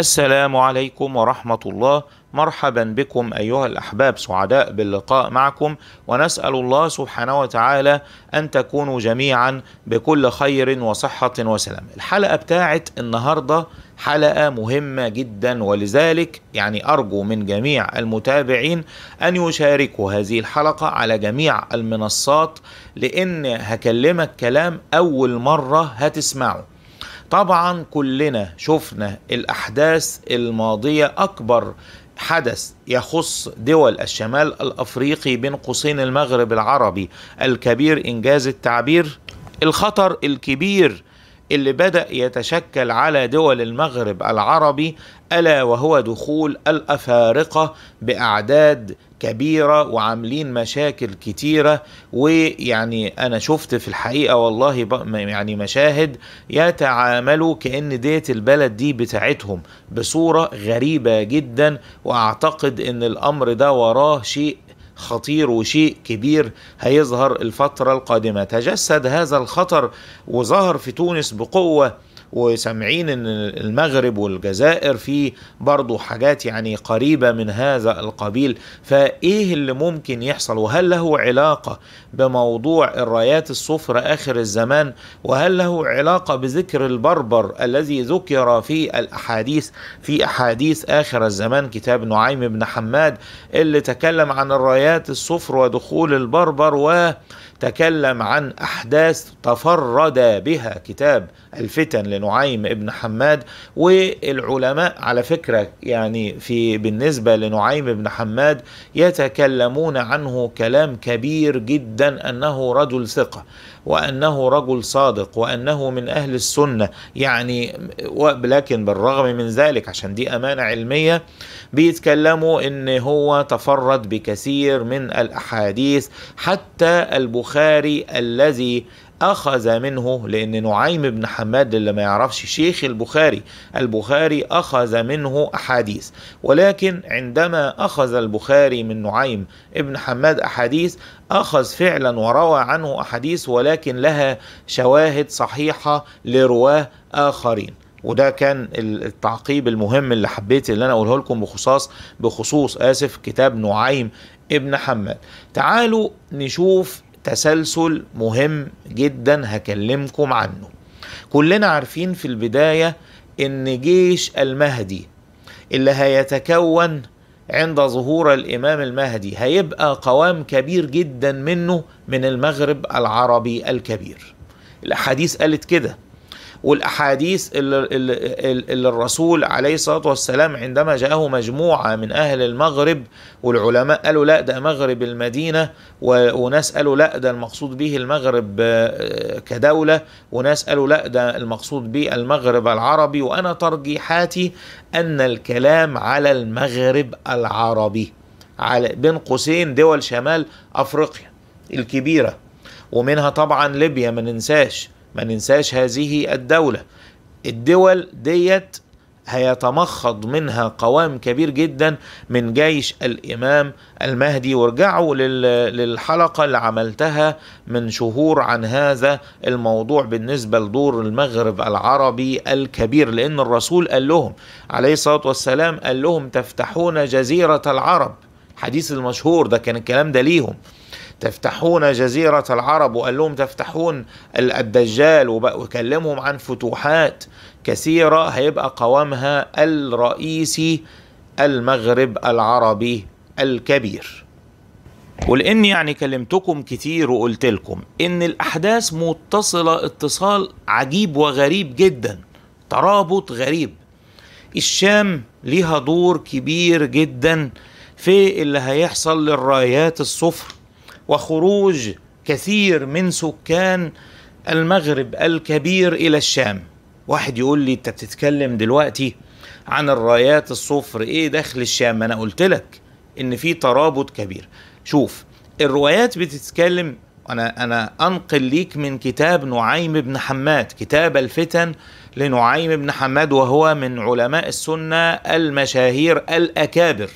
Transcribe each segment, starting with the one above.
السلام عليكم ورحمة الله مرحبا بكم أيها الأحباب سعداء باللقاء معكم ونسأل الله سبحانه وتعالى أن تكونوا جميعا بكل خير وصحة وسلام الحلقة بتاعت النهاردة حلقة مهمة جدا ولذلك يعني أرجو من جميع المتابعين أن يشاركوا هذه الحلقة على جميع المنصات لأن هكلمك كلام أول مرة هتسمعه طبعا كلنا شفنا الاحداث الماضيه اكبر حدث يخص دول الشمال الافريقي بين قوسين المغرب العربي الكبير انجاز التعبير الخطر الكبير اللي بدأ يتشكل على دول المغرب العربي ألا وهو دخول الأفارقة بأعداد كبيرة وعاملين مشاكل كتيرة ويعني أنا شفت في الحقيقة والله يعني مشاهد يتعاملوا كأن ديت البلد دي بتاعتهم بصورة غريبة جدا وأعتقد أن الأمر ده وراه شيء خطير وشيء كبير هيظهر الفترة القادمة تجسد هذا الخطر وظهر في تونس بقوة وسامعين ان المغرب والجزائر في برضه حاجات يعني قريبه من هذا القبيل فايه اللي ممكن يحصل وهل له علاقه بموضوع الرايات الصفر اخر الزمان وهل له علاقه بذكر البربر الذي ذكر في الاحاديث في احاديث اخر الزمان كتاب نعيم بن حماد اللي تكلم عن الرايات الصفر ودخول البربر و تكلم عن أحداث تفرد بها كتاب الفتن لنعيم ابن حماد والعلماء على فكرة يعني في بالنسبة لنعيم ابن حماد يتكلمون عنه كلام كبير جدا أنه رجل ثقة وأنه رجل صادق وأنه من أهل السنة يعني لكن بالرغم من ذلك عشان دي أمانة علمية بيتكلموا إن هو تفرد بكثير من الأحاديث حتى البخاري البخاري الذي أخذ منه لأن نعيم بن حماد اللي ما يعرفش شيخ البخاري البخاري أخذ منه أحاديث ولكن عندما أخذ البخاري من نعيم بن حماد أحاديث أخذ فعلا وروى عنه أحاديث ولكن لها شواهد صحيحة لرواه آخرين وده كان التعقيب المهم اللي حبيت اللي انا اقوله لكم بخصوص بخصوص اسف كتاب نعيم ابن حماد تعالوا نشوف تسلسل مهم جدا هكلمكم عنه كلنا عارفين في البداية ان جيش المهدي اللي هيتكون عند ظهور الامام المهدي هيبقى قوام كبير جدا منه من المغرب العربي الكبير الاحاديث قالت كده والاحاديث اللي, اللي الرسول عليه الصلاه والسلام عندما جاءه مجموعه من اهل المغرب والعلماء قالوا لا ده مغرب المدينه وناس قالوا لا ده المقصود به المغرب آه، كدوله وناس قالوا لا ده المقصود به المغرب العربي وانا ترجيحاتي ان الكلام على المغرب العربي على بين قوسين دول شمال افريقيا الكبيره ومنها طبعا ليبيا ما ننساش ما ننساش هذه الدولة الدول ديت هيتمخض منها قوام كبير جدا من جيش الامام المهدي وارجعوا للحلقه اللي عملتها من شهور عن هذا الموضوع بالنسبه لدور المغرب العربي الكبير لان الرسول قال لهم عليه الصلاه والسلام قال لهم تفتحون جزيره العرب الحديث المشهور ده كان الكلام ده ليهم تفتحون جزيرة العرب وقال لهم تفتحون الدجال وكلمهم عن فتوحات كثيرة هيبقى قوامها الرئيسي المغرب العربي الكبير ولأن يعني كلمتكم كتير وقلت لكم إن الأحداث متصلة اتصال عجيب وغريب جدا ترابط غريب الشام ليها دور كبير جدا في اللي هيحصل للرايات الصفر وخروج كثير من سكان المغرب الكبير الى الشام واحد يقول لي انت بتتكلم دلوقتي عن الرايات الصفر ايه داخل الشام انا قلت لك ان في ترابط كبير شوف الروايات بتتكلم انا انا انقل ليك من كتاب نعيم بن حماد كتاب الفتن لنعيم بن حماد وهو من علماء السنه المشاهير الاكابر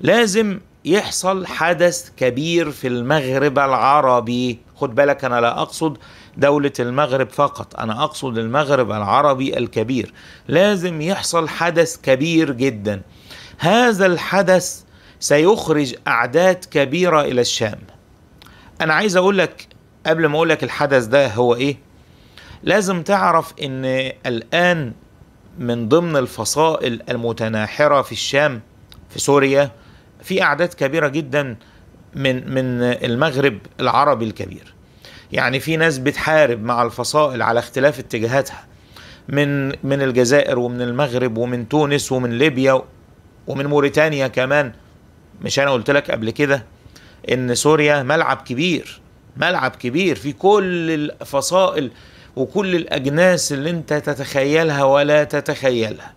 لازم يحصل حدث كبير في المغرب العربي خد بالك انا لا اقصد دولة المغرب فقط انا اقصد المغرب العربي الكبير لازم يحصل حدث كبير جدا هذا الحدث سيخرج اعداد كبيرة الى الشام انا عايز اقول لك قبل ما اقول لك الحدث ده هو ايه لازم تعرف ان الان من ضمن الفصائل المتناحرة في الشام في سوريا في اعداد كبيره جدا من من المغرب العربي الكبير يعني في ناس بتحارب مع الفصائل على اختلاف اتجاهاتها من من الجزائر ومن المغرب ومن تونس ومن ليبيا ومن موريتانيا كمان مش انا قلت لك قبل كده ان سوريا ملعب كبير ملعب كبير في كل الفصائل وكل الاجناس اللي انت تتخيلها ولا تتخيلها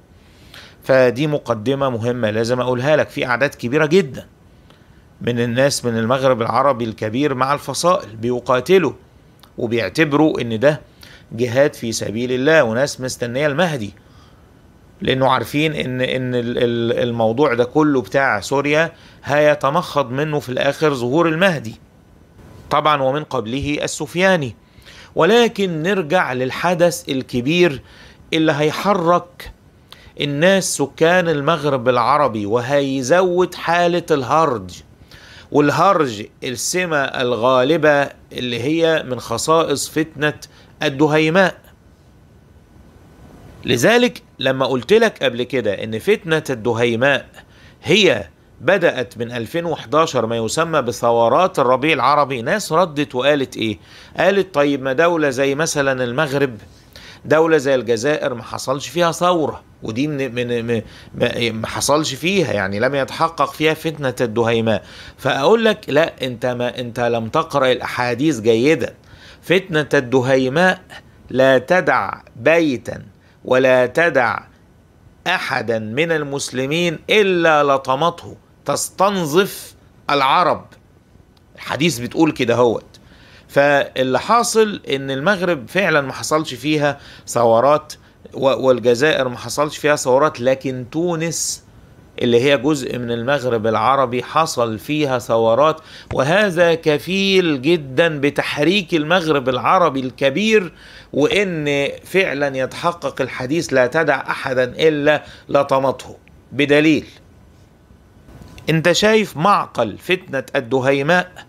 فدي مقدمة مهمة لازم أقولها لك في أعداد كبيرة جدا من الناس من المغرب العربي الكبير مع الفصائل بيقاتلوا وبيعتبروا إن ده جهاد في سبيل الله وناس مستنية المهدي لأنه عارفين إن إن الموضوع ده كله بتاع سوريا هيتمخض منه في الآخر ظهور المهدي طبعا ومن قبله السفياني ولكن نرجع للحدث الكبير اللي هيحرك الناس سكان المغرب العربي وهيزود حالة الهرج والهرج السمة الغالبة اللي هي من خصائص فتنة الدهيماء لذلك لما قلت لك قبل كده ان فتنة الدهيماء هي بدأت من 2011 ما يسمى بثورات الربيع العربي ناس ردت وقالت ايه قالت طيب ما دولة زي مثلا المغرب دولة زي الجزائر ما حصلش فيها ثورة ودي من من ما حصلش فيها يعني لم يتحقق فيها فتنة الدهيماء فأقول لك لا أنت ما أنت لم تقرأ الأحاديث جيدا فتنة الدهيماء لا تدع بيتا ولا تدع أحدا من المسلمين إلا لطمته تستنظف العرب الحديث بتقول كده هوت فاللي حاصل ان المغرب فعلا ما حصلش فيها ثورات والجزائر ما حصلش فيها ثورات لكن تونس اللي هي جزء من المغرب العربي حصل فيها ثورات وهذا كفيل جدا بتحريك المغرب العربي الكبير وان فعلا يتحقق الحديث لا تدع احدا الا لطمته بدليل انت شايف معقل فتنه الدهيماء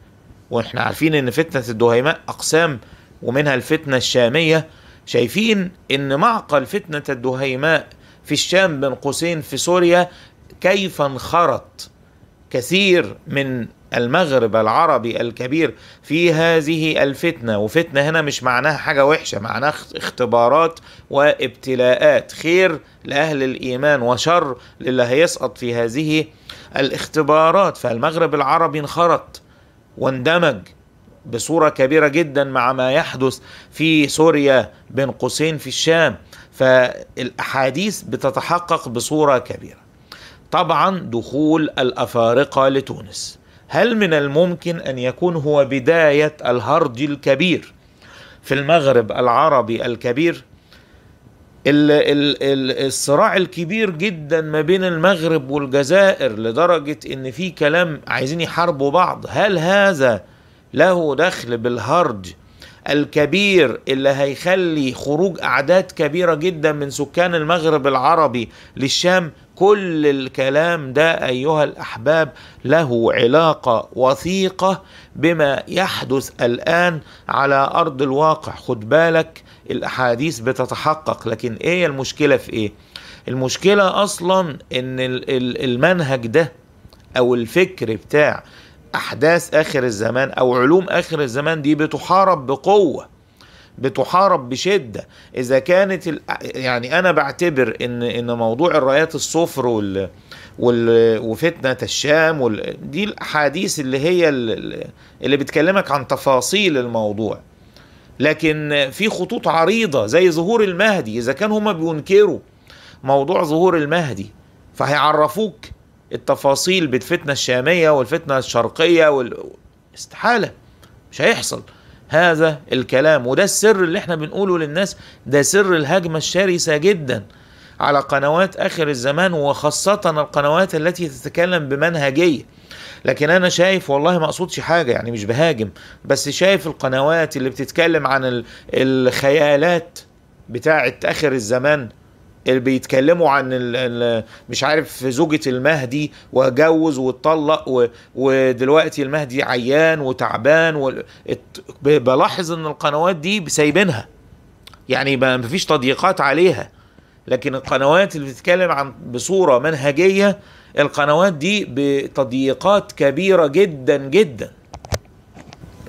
واحنا عارفين ان فتنه الدهيماء اقسام ومنها الفتنه الشاميه شايفين ان معقل فتنه الدهيماء في الشام بين قوسين في سوريا كيف انخرط كثير من المغرب العربي الكبير في هذه الفتنه وفتنه هنا مش معناها حاجه وحشه معناها اختبارات وابتلاءات خير لاهل الايمان وشر للي هيسقط في هذه الاختبارات فالمغرب العربي انخرط واندمج بصورة كبيرة جدا مع ما يحدث في سوريا بين قوسين في الشام فالأحاديث بتتحقق بصورة كبيرة طبعا دخول الأفارقة لتونس هل من الممكن أن يكون هو بداية الهرج الكبير في المغرب العربي الكبير الصراع الكبير جدا ما بين المغرب والجزائر لدرجة ان في كلام عايزين يحاربوا بعض هل هذا له دخل بالهرج الكبير اللي هيخلي خروج اعداد كبيره جدا من سكان المغرب العربي للشام كل الكلام ده ايها الاحباب له علاقه وثيقه بما يحدث الان على ارض الواقع خد بالك الاحاديث بتتحقق لكن ايه المشكله في ايه المشكله اصلا ان المنهج ده او الفكر بتاع احداث اخر الزمان او علوم اخر الزمان دي بتحارب بقوه بتحارب بشده اذا كانت يعني انا بعتبر ان ان موضوع الرايات الصفر وال... وال... وفتنه الشام وال... دي الاحاديث اللي هي اللي بتكلمك عن تفاصيل الموضوع لكن في خطوط عريضة زي ظهور المهدي إذا كان هما بينكروا موضوع ظهور المهدي فهيعرفوك التفاصيل بالفتنة الشامية والفتنة الشرقية وال... استحالة مش هيحصل هذا الكلام وده السر اللي احنا بنقوله للناس ده سر الهجمة الشرسة جداً على قنوات اخر الزمان وخاصه القنوات التي تتكلم بمنهجيه لكن انا شايف والله ما اقصدش حاجه يعني مش بهاجم بس شايف القنوات اللي بتتكلم عن الخيالات بتاعه اخر الزمان اللي بيتكلموا عن الـ الـ مش عارف زوجة المهدي وجوز واتطلق ودلوقتي المهدي عيان وتعبان بلاحظ ان القنوات دي سايبينها يعني ما فيش تضييقات عليها لكن القنوات اللي بتتكلم عن بصوره منهجيه القنوات دي بتضييقات كبيره جدا جدا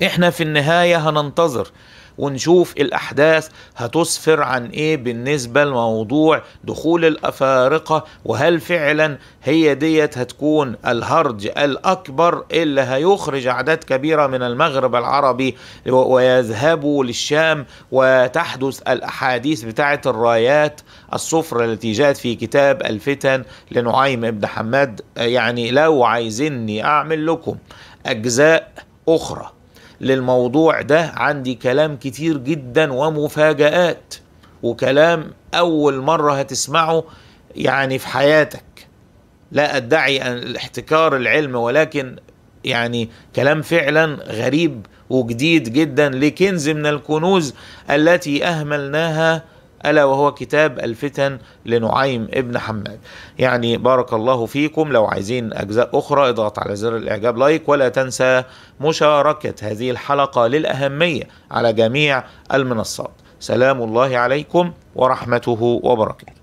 احنا في النهايه هننتظر ونشوف الأحداث هتسفر عن إيه بالنسبة لموضوع دخول الأفارقة وهل فعلا هي ديت هتكون الهرج الأكبر اللي هيخرج أعداد كبيرة من المغرب العربي ويذهبوا للشام وتحدث الأحاديث بتاعة الرايات الصفر التي جاءت في كتاب الفتن لنعيم ابن حماد يعني لو عايزني أعمل لكم أجزاء أخرى للموضوع ده عندي كلام كتير جدا ومفاجآت وكلام أول مرة هتسمعه يعني في حياتك لا أدعي أن الاحتكار العلم ولكن يعني كلام فعلا غريب وجديد جدا لكنز من الكنوز التي أهملناها ألا وهو كتاب الفتن لنعيم ابن حماد يعني بارك الله فيكم لو عايزين أجزاء أخرى اضغط على زر الإعجاب لايك ولا تنسى مشاركة هذه الحلقة للأهمية على جميع المنصات سلام الله عليكم ورحمته وبركاته